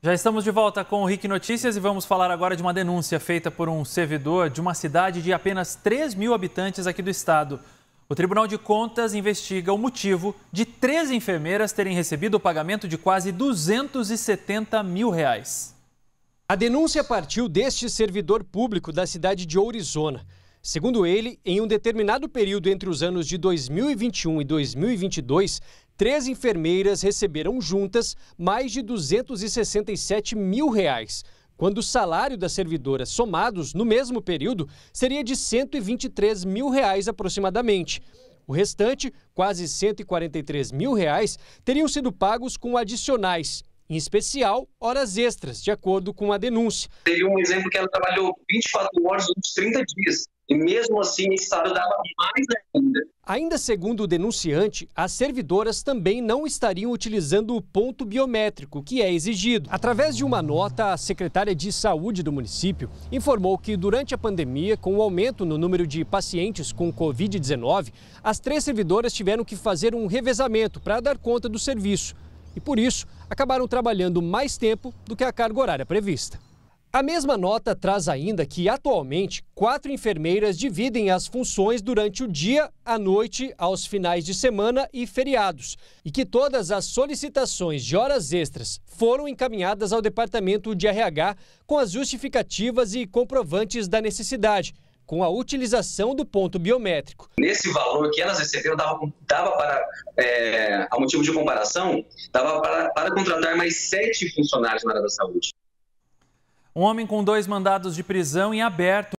Já estamos de volta com o RIC Notícias e vamos falar agora de uma denúncia feita por um servidor de uma cidade de apenas 3 mil habitantes aqui do estado. O Tribunal de Contas investiga o motivo de três enfermeiras terem recebido o pagamento de quase 270 mil reais. A denúncia partiu deste servidor público da cidade de Orizona. Segundo ele, em um determinado período entre os anos de 2021 e 2022, Três enfermeiras receberam juntas mais de 267 mil reais, quando o salário das servidoras somados no mesmo período seria de 123 mil reais aproximadamente. O restante, quase 143 mil reais, teriam sido pagos com adicionais, em especial horas extras, de acordo com a denúncia. Teria um exemplo que ela trabalhou 24 horas nos 30 dias, e mesmo assim o salário dava mais ainda. Ainda segundo o denunciante, as servidoras também não estariam utilizando o ponto biométrico que é exigido. Através de uma nota, a secretária de Saúde do município informou que durante a pandemia, com o aumento no número de pacientes com Covid-19, as três servidoras tiveram que fazer um revezamento para dar conta do serviço e, por isso, acabaram trabalhando mais tempo do que a carga horária prevista. A mesma nota traz ainda que, atualmente, quatro enfermeiras dividem as funções durante o dia, à noite, aos finais de semana e feriados, e que todas as solicitações de horas extras foram encaminhadas ao departamento de RH com as justificativas e comprovantes da necessidade, com a utilização do ponto biométrico. Nesse valor que elas receberam, dava, dava para, é, a motivo de comparação, dava para, para contratar mais sete funcionários na área da saúde. Um homem com dois mandados de prisão em aberto